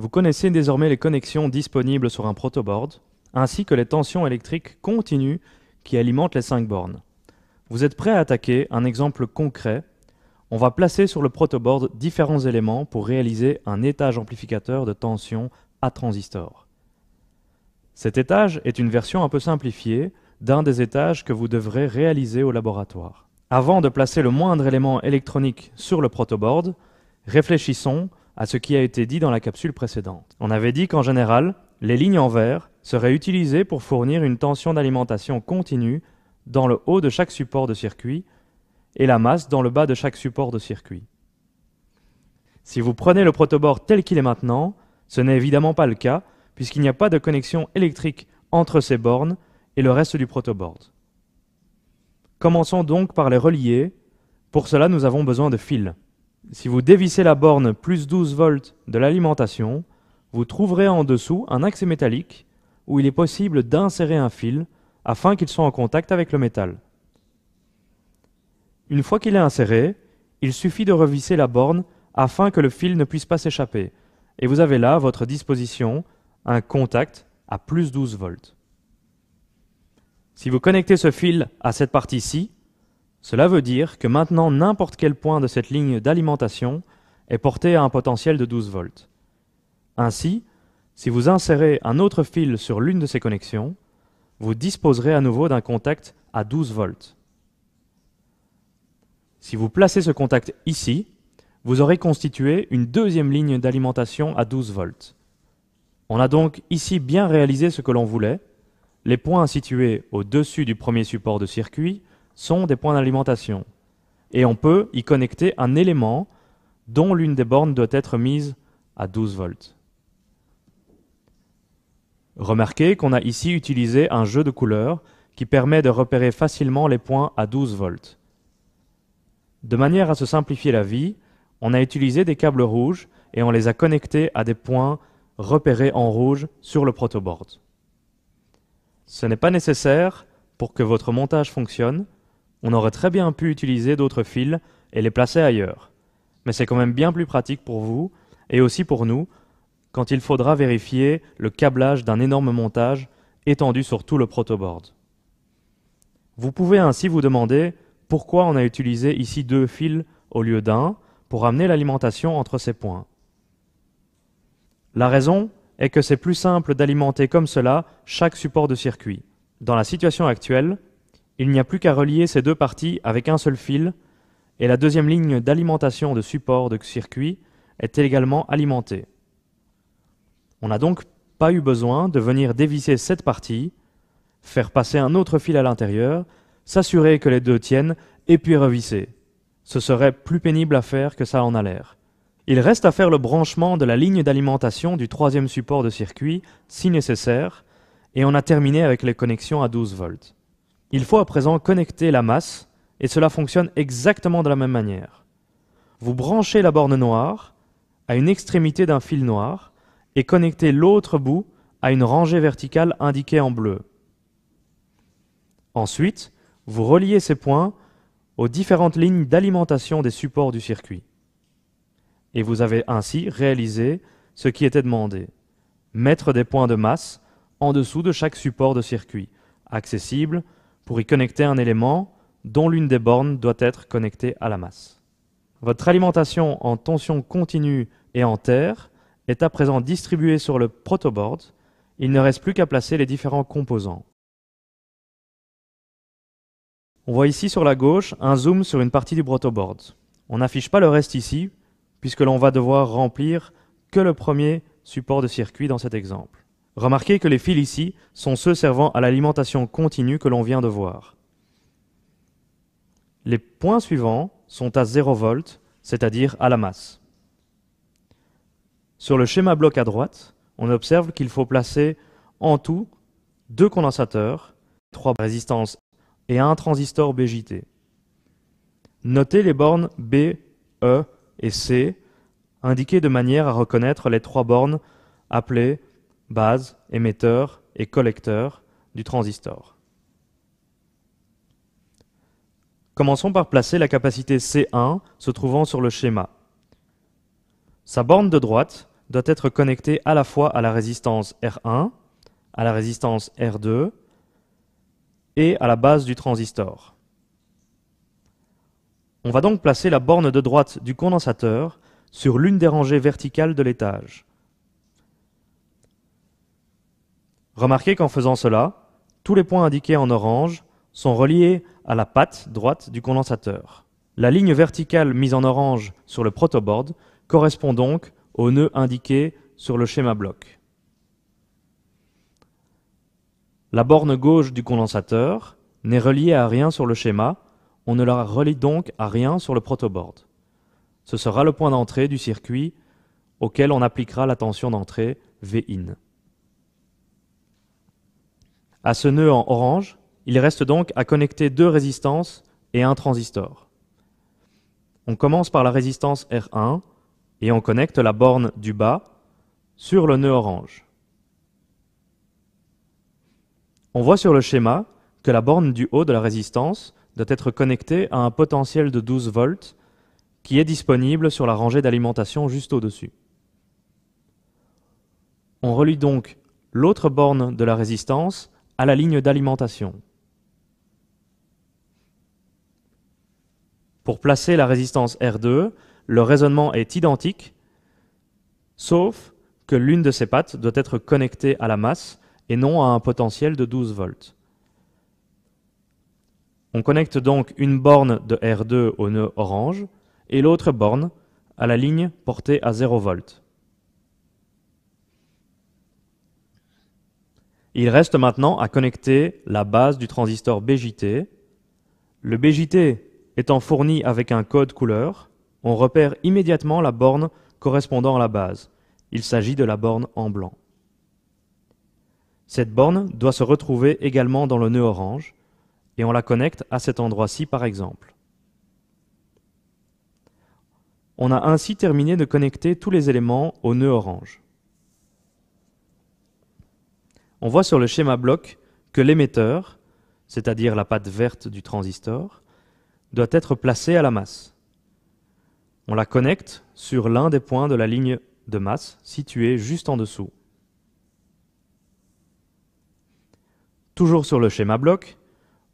Vous connaissez désormais les connexions disponibles sur un protoboard, ainsi que les tensions électriques continues qui alimentent les 5 bornes. Vous êtes prêt à attaquer un exemple concret On va placer sur le protoboard différents éléments pour réaliser un étage amplificateur de tension à transistor. Cet étage est une version un peu simplifiée d'un des étages que vous devrez réaliser au laboratoire. Avant de placer le moindre élément électronique sur le protoboard, réfléchissons à ce qui a été dit dans la capsule précédente. On avait dit qu'en général, les lignes en vert seraient utilisées pour fournir une tension d'alimentation continue dans le haut de chaque support de circuit et la masse dans le bas de chaque support de circuit. Si vous prenez le protoboard tel qu'il est maintenant, ce n'est évidemment pas le cas, puisqu'il n'y a pas de connexion électrique entre ces bornes et le reste du protoboard. Commençons donc par les relier. Pour cela, nous avons besoin de fils. Si vous dévissez la borne plus 12 volts de l'alimentation, vous trouverez en dessous un accès métallique où il est possible d'insérer un fil afin qu'il soit en contact avec le métal. Une fois qu'il est inséré, il suffit de revisser la borne afin que le fil ne puisse pas s'échapper, et vous avez là à votre disposition un contact à plus 12 volts. Si vous connectez ce fil à cette partie-ci, cela veut dire que maintenant n'importe quel point de cette ligne d'alimentation est porté à un potentiel de 12 volts. Ainsi, si vous insérez un autre fil sur l'une de ces connexions, vous disposerez à nouveau d'un contact à 12 volts. Si vous placez ce contact ici, vous aurez constitué une deuxième ligne d'alimentation à 12 volts. On a donc ici bien réalisé ce que l'on voulait. Les points situés au-dessus du premier support de circuit sont des points d'alimentation. Et on peut y connecter un élément dont l'une des bornes doit être mise à 12 volts. Remarquez qu'on a ici utilisé un jeu de couleurs qui permet de repérer facilement les points à 12 volts. De manière à se simplifier la vie, on a utilisé des câbles rouges et on les a connectés à des points repérés en rouge sur le protoboard. Ce n'est pas nécessaire pour que votre montage fonctionne, on aurait très bien pu utiliser d'autres fils et les placer ailleurs. Mais c'est quand même bien plus pratique pour vous, et aussi pour nous, quand il faudra vérifier le câblage d'un énorme montage étendu sur tout le protoboard. Vous pouvez ainsi vous demander pourquoi on a utilisé ici deux fils au lieu d'un pour amener l'alimentation entre ces points. La raison est que c'est plus simple d'alimenter comme cela chaque support de circuit. Dans la situation actuelle, il n'y a plus qu'à relier ces deux parties avec un seul fil, et la deuxième ligne d'alimentation de support de circuit est également alimentée. On n'a donc pas eu besoin de venir dévisser cette partie, faire passer un autre fil à l'intérieur, s'assurer que les deux tiennent, et puis revisser. Ce serait plus pénible à faire que ça en a l'air. Il reste à faire le branchement de la ligne d'alimentation du troisième support de circuit, si nécessaire, et on a terminé avec les connexions à 12 volts. Il faut à présent connecter la masse, et cela fonctionne exactement de la même manière. Vous branchez la borne noire à une extrémité d'un fil noir et connectez l'autre bout à une rangée verticale indiquée en bleu. Ensuite, vous reliez ces points aux différentes lignes d'alimentation des supports du circuit. Et vous avez ainsi réalisé ce qui était demandé. Mettre des points de masse en dessous de chaque support de circuit, accessible pour y connecter un élément dont l'une des bornes doit être connectée à la masse. Votre alimentation en tension continue et en terre est à présent distribuée sur le protoboard. Il ne reste plus qu'à placer les différents composants. On voit ici sur la gauche un zoom sur une partie du protoboard. On n'affiche pas le reste ici, puisque l'on va devoir remplir que le premier support de circuit dans cet exemple. Remarquez que les fils ici sont ceux servant à l'alimentation continue que l'on vient de voir. Les points suivants sont à 0 V, c'est-à-dire à la masse. Sur le schéma bloc à droite, on observe qu'il faut placer en tout deux condensateurs, trois résistances et un transistor BJT. Notez les bornes B, E et C indiquées de manière à reconnaître les trois bornes appelées base, émetteur et collecteur du transistor. Commençons par placer la capacité C1 se trouvant sur le schéma. Sa borne de droite doit être connectée à la fois à la résistance R1, à la résistance R2 et à la base du transistor. On va donc placer la borne de droite du condensateur sur l'une des rangées verticales de l'étage, Remarquez qu'en faisant cela, tous les points indiqués en orange sont reliés à la patte droite du condensateur. La ligne verticale mise en orange sur le protoboard correspond donc au nœud indiqué sur le schéma bloc. La borne gauche du condensateur n'est reliée à rien sur le schéma, on ne la relie donc à rien sur le protoboard. Ce sera le point d'entrée du circuit auquel on appliquera la tension d'entrée Vin. À ce nœud en orange, il reste donc à connecter deux résistances et un transistor. On commence par la résistance R1 et on connecte la borne du bas sur le nœud orange. On voit sur le schéma que la borne du haut de la résistance doit être connectée à un potentiel de 12 volts qui est disponible sur la rangée d'alimentation juste au-dessus. On relie donc l'autre borne de la résistance à la ligne d'alimentation. Pour placer la résistance R2, le raisonnement est identique, sauf que l'une de ces pattes doit être connectée à la masse et non à un potentiel de 12 volts. On connecte donc une borne de R2 au nœud orange et l'autre borne à la ligne portée à 0 volts. Il reste maintenant à connecter la base du transistor BJT. Le BJT étant fourni avec un code couleur, on repère immédiatement la borne correspondant à la base. Il s'agit de la borne en blanc. Cette borne doit se retrouver également dans le nœud orange, et on la connecte à cet endroit-ci par exemple. On a ainsi terminé de connecter tous les éléments au nœud orange on voit sur le schéma bloc que l'émetteur, c'est-à-dire la patte verte du transistor, doit être placé à la masse. On la connecte sur l'un des points de la ligne de masse située juste en dessous. Toujours sur le schéma bloc,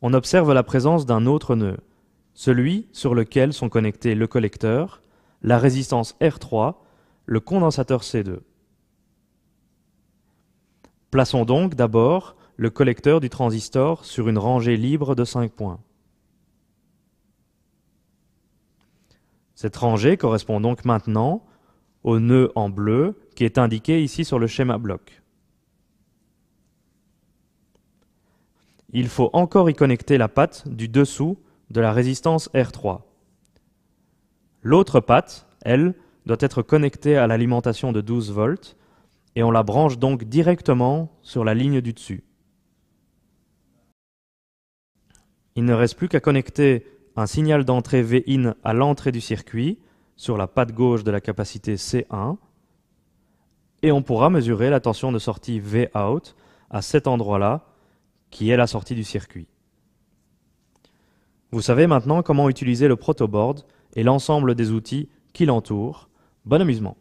on observe la présence d'un autre nœud, celui sur lequel sont connectés le collecteur, la résistance R3, le condensateur C2. Plaçons donc d'abord le collecteur du transistor sur une rangée libre de 5 points. Cette rangée correspond donc maintenant au nœud en bleu qui est indiqué ici sur le schéma bloc. Il faut encore y connecter la patte du dessous de la résistance R3. L'autre patte, elle, doit être connectée à l'alimentation de 12 volts et on la branche donc directement sur la ligne du dessus. Il ne reste plus qu'à connecter un signal d'entrée VIN à l'entrée du circuit sur la patte gauche de la capacité C1 et on pourra mesurer la tension de sortie Vout à cet endroit-là qui est la sortie du circuit. Vous savez maintenant comment utiliser le protoboard et l'ensemble des outils qui l'entourent. Bon amusement